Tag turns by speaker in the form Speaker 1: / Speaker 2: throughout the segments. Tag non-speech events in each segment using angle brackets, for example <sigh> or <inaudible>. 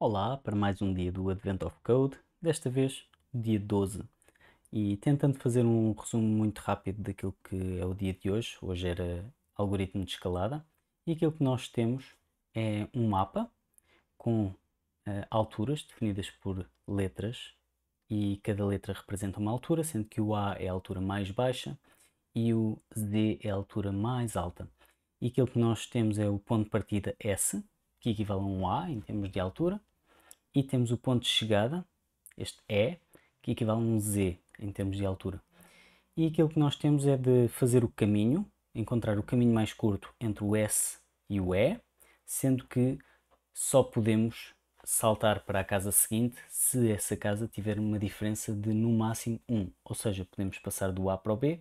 Speaker 1: Olá para mais um dia do Advent of Code, desta vez dia 12. E tentando fazer um resumo muito rápido daquilo que é o dia de hoje, hoje era algoritmo de escalada, e aquilo que nós temos é um mapa com uh, alturas definidas por letras e cada letra representa uma altura, sendo que o A é a altura mais baixa e o Z é a altura mais alta. E aquilo que nós temos é o ponto de partida S, que equivale a um A em termos de altura, Aqui temos o ponto de chegada, este E, que equivale a um Z em termos de altura. E aquilo que nós temos é de fazer o caminho, encontrar o caminho mais curto entre o S e o E, sendo que só podemos saltar para a casa seguinte se essa casa tiver uma diferença de no máximo 1, ou seja, podemos passar do A para o B,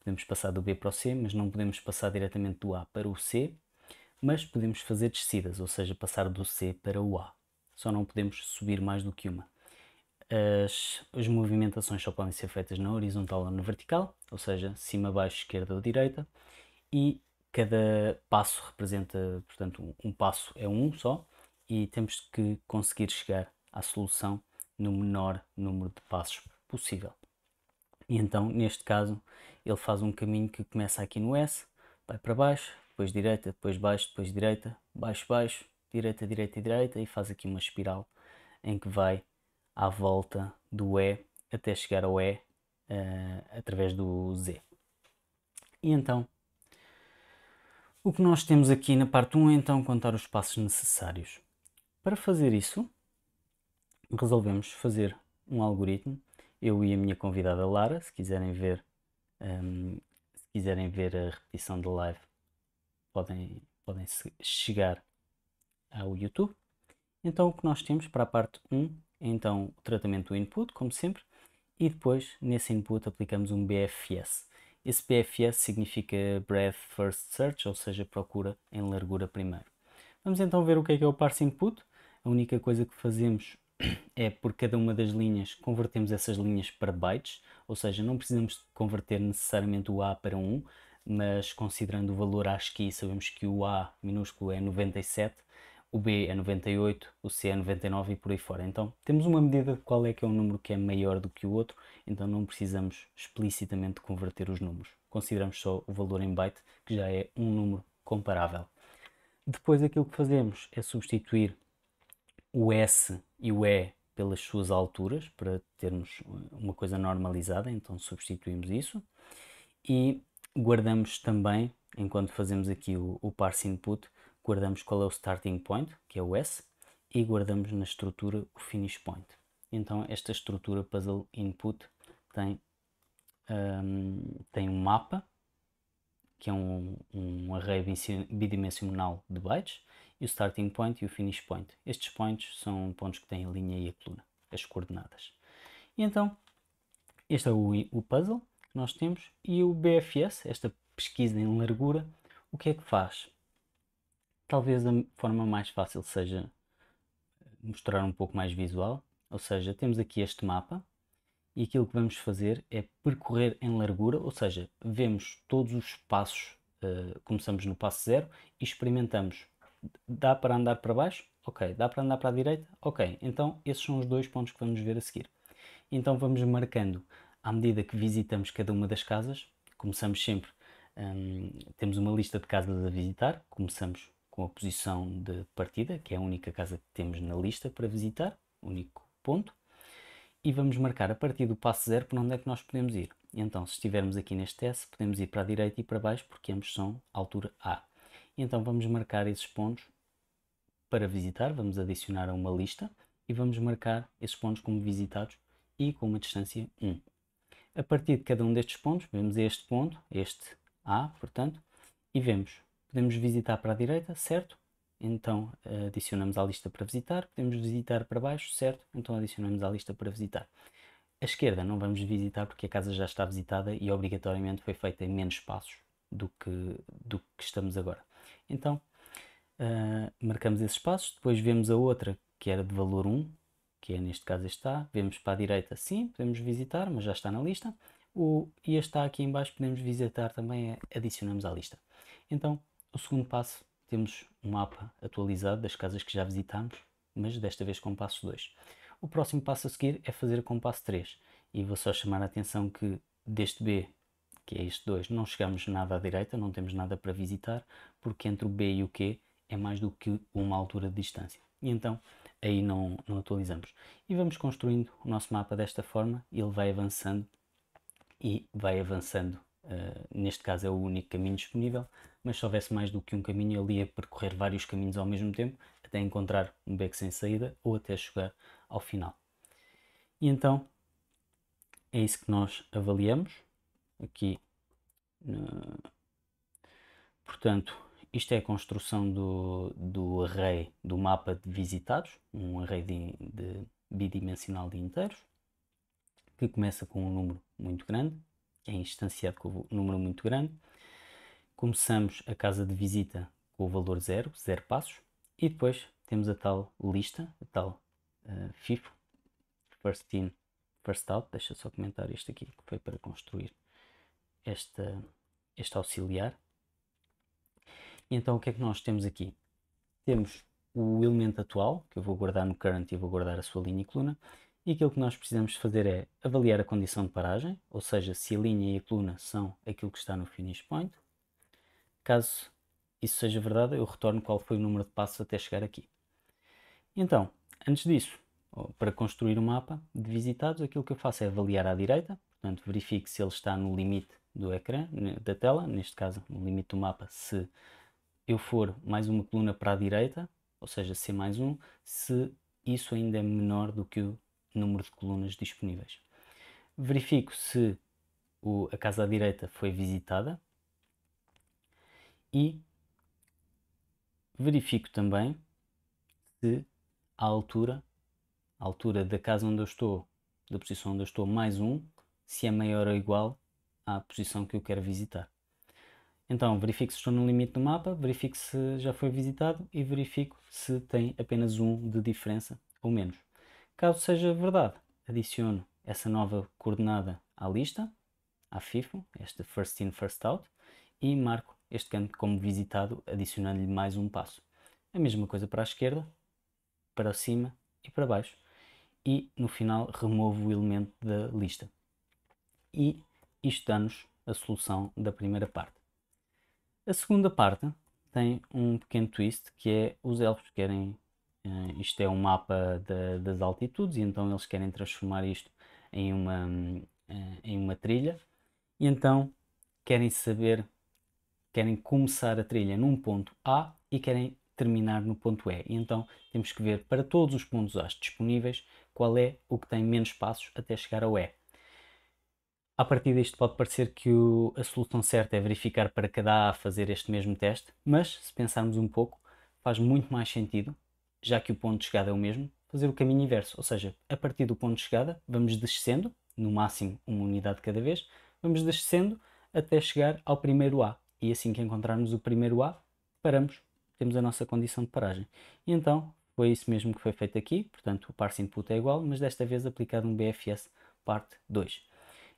Speaker 1: podemos passar do B para o C, mas não podemos passar diretamente do A para o C, mas podemos fazer descidas, ou seja, passar do C para o A só não podemos subir mais do que uma. As, as movimentações só podem ser feitas na horizontal ou na vertical, ou seja, cima, baixo, esquerda ou direita, e cada passo representa, portanto, um, um passo é um só, e temos que conseguir chegar à solução no menor número de passos possível. E então, neste caso, ele faz um caminho que começa aqui no S, vai para baixo, depois direita, depois baixo, depois direita, baixo, baixo, direita, direita e direita e faz aqui uma espiral em que vai à volta do E até chegar ao E uh, através do Z. E então, o que nós temos aqui na parte 1 é então contar os passos necessários. Para fazer isso, resolvemos fazer um algoritmo, eu e a minha convidada Lara, se quiserem ver, um, ehm, se quiserem ver a repetição da live, podem, podem chegar ao YouTube. Então o que nós temos para a parte 1 é então o tratamento do input, como sempre, e depois nesse input aplicamos um BFS. Esse BFS significa Breadth First Search, ou seja, procura em largura primeiro. Vamos então ver o que é que é o parse input. A única coisa que fazemos <clears throat> é por cada uma das linhas convertemos essas linhas para bytes, ou seja, não precisamos converter necessariamente o A para 1, mas considerando o valor ASCII, sabemos que o A minúsculo é 97, o B é 98, o C é 99 e por aí fora. Então temos uma medida de qual é que é um número que é maior do que o outro, então não precisamos explicitamente converter os números. Consideramos só o valor em byte, que já é um número comparável. Depois aquilo que fazemos é substituir o S e o E pelas suas alturas, para termos uma coisa normalizada, então substituímos isso. E guardamos também, enquanto fazemos aqui o, o parse input, guardamos qual é o starting point, que é o S, e guardamos na estrutura o finish point. Então esta estrutura puzzle input tem, um, tem um mapa, que é um, um array bidimensional de bytes, e o starting point e o finish point. Estes points são pontos que têm a linha e a coluna, as coordenadas. E então, este é o, o puzzle que nós temos, e o BFS, esta pesquisa em largura, o que é que faz? talvez a forma mais fácil seja mostrar um pouco mais visual, ou seja, temos aqui este mapa e aquilo que vamos fazer é percorrer em largura, ou seja, vemos todos os passos, uh, começamos no passo zero e experimentamos. Dá para andar para baixo? Ok. Dá para andar para a direita? Ok. Então, esses são os dois pontos que vamos ver a seguir. Então, vamos marcando à medida que visitamos cada uma das casas. Começamos sempre, um, ehm, temos uma lista de casas a visitar, começamos com a posição de partida, que é a única casa que temos na lista para visitar, único ponto, e vamos marcar a partir do passo zero para onde é que nós podemos ir. Então, se estivermos aqui neste S, podemos ir para a direita e para baixo, porque ambos são altura A. Então, vamos marcar esses pontos para visitar, vamos adicionar a uma lista e vamos marcar esses pontos como visitados e com uma distância 1. A partir de cada um destes pontos, vemos este ponto, este A, portanto, e vemos Podemos visitar para a direita, certo? Então eh, adicionamos à lista para visitar. Podemos visitar para baixo, certo? Então adicionamos à lista para visitar. A esquerda não vamos visitar porque a casa já está visitada e obrigatoriamente foi feita em menos passos do que, do que estamos agora. Então, uh, marcamos esses passos, depois vemos a outra que era de valor 1, que é neste caso está, vemos para a direita, sim, podemos visitar, mas já está na lista. O, e este está aqui em baixo, podemos visitar também, eh, adicionamos à lista. Então, o segundo passo, temos um mapa atualizado das casas que já visitámos, mas desta vez com passo 2. O próximo passo a seguir é fazer com passo 3. E vou só chamar a atenção que deste B, que é este 2, não chegamos nada à direita, não temos nada para visitar, porque entre o B e o Q é mais do que uma altura de distância. E então aí não, não atualizamos. E vamos construindo o nosso mapa desta forma, ele vai avançando e vai avançando ah, neste caso é o único caminho disponível, mas se houvesse mais do que um caminho, ele ia percorrer vários caminhos ao mesmo tempo até encontrar um beco sem saída ou até chegar ao final. E então é isso que nós avaliamos aqui. portanto, isto é a construção do, do array do mapa de visitados, um array de, de bidimensional de inteiros, que começa com um número muito grande, é instanciado com um número muito grande. Começamos a casa de visita com o valor 0, 0 passos, e depois temos a tal lista, a tal uh, eh, FIFO, First In, First Out. Deixa só comentar este aqui que foi para construir esta, este auxiliar. E então o que é que nós temos aqui? Temos o elemento atual, que eu vou guardar no current e vou guardar a sua linha e coluna, e aquilo que nós precisamos fazer é avaliar a condição de paragem, ou seja, se a linha e a coluna são aquilo que está no finish point. Caso isso seja verdade, eu retorno qual foi o número de passos até chegar aqui. Então, antes disso, para construir o um mapa de visitados, aquilo que eu faço é avaliar à direita, portanto, verifico se ele está no limite do ecrã, né, da tela, neste caso, no limite do mapa, se eu for mais uma coluna para a direita, ou seja, C mais um, se isso ainda é menor do que o número de colunas disponíveis. Verifico se o, a casa à direita foi visitada e verifico também se a altura, a altura da casa onde eu estou, da posição onde eu estou, mais um, se é maior ou igual à posição que eu quero visitar. Então, verifico se estou no limite do mapa, verifico se já foi visitado e verifico se tem apenas um de diferença ou menos. Caso seja verdade, adiciono essa nova coordenada à lista, à FIFO, este first in, first out, e marco este campo como visitado, adicionando-lhe mais um passo. A mesma coisa para a esquerda, para cima e para baixo. E no final removo o elemento da lista. E isto dá-nos a solução da primeira parte. A segunda parte tem um pequeno twist que é os elfos querem eh, isto é um mapa das altitudes, e então eles querem transformar isto em uma, eh, em uma trilha. E então querem saber, querem começar a trilha num ponto A e querem terminar no ponto E. E então temos que ver para todos os pontos A disponíveis qual é o que tem menos passos até chegar ao E. A partir disto pode parecer que o, a solução certa é verificar para cada A fazer este mesmo teste, mas se pensarmos um pouco, faz muito mais sentido já que o ponto de chegada é o mesmo, fazer o caminho inverso, ou seja, a partir do ponto de chegada vamos descendo, no máximo uma unidade cada vez, vamos descendo até chegar ao primeiro A. E assim que encontrarmos o primeiro A, paramos, temos a nossa condição de paragem. E então foi isso mesmo que foi feito aqui, portanto o parse input é igual, mas desta vez aplicado um BFS parte 2.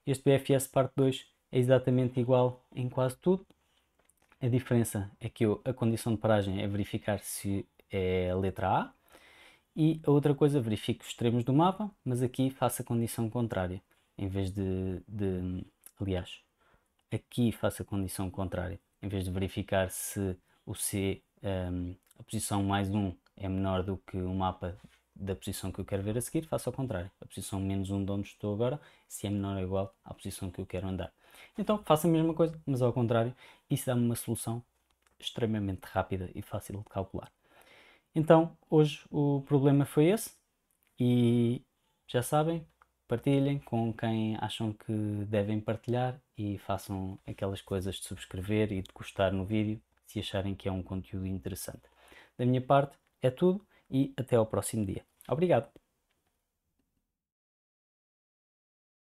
Speaker 1: Este BFS parte 2 é exatamente igual em quase tudo. A diferença é que eu, a condição de paragem é verificar se é a letra A. E a outra coisa, verifique os extremos do mapa, mas aqui faça a condição contrária. Em vez de, de aliás, aqui faça a condição contrária. Em vez de verificar se o C, um, a posição mais 1 é menor do que o mapa da posição que eu quero ver a seguir, faço ao contrário. A posição menos 1 de onde estou agora, se é menor ou igual à posição que eu quero andar. Então faço a mesma coisa, mas ao contrário. Isso dá-me uma solução extremamente rápida e fácil de calcular. Então, hoje o problema foi esse e já sabem, partilhem com quem acham que devem partilhar e façam aquelas coisas de subscrever e de gostar no vídeo se acharem que é um conteúdo interessante. Da minha parte é tudo e até ao próximo dia. Obrigado!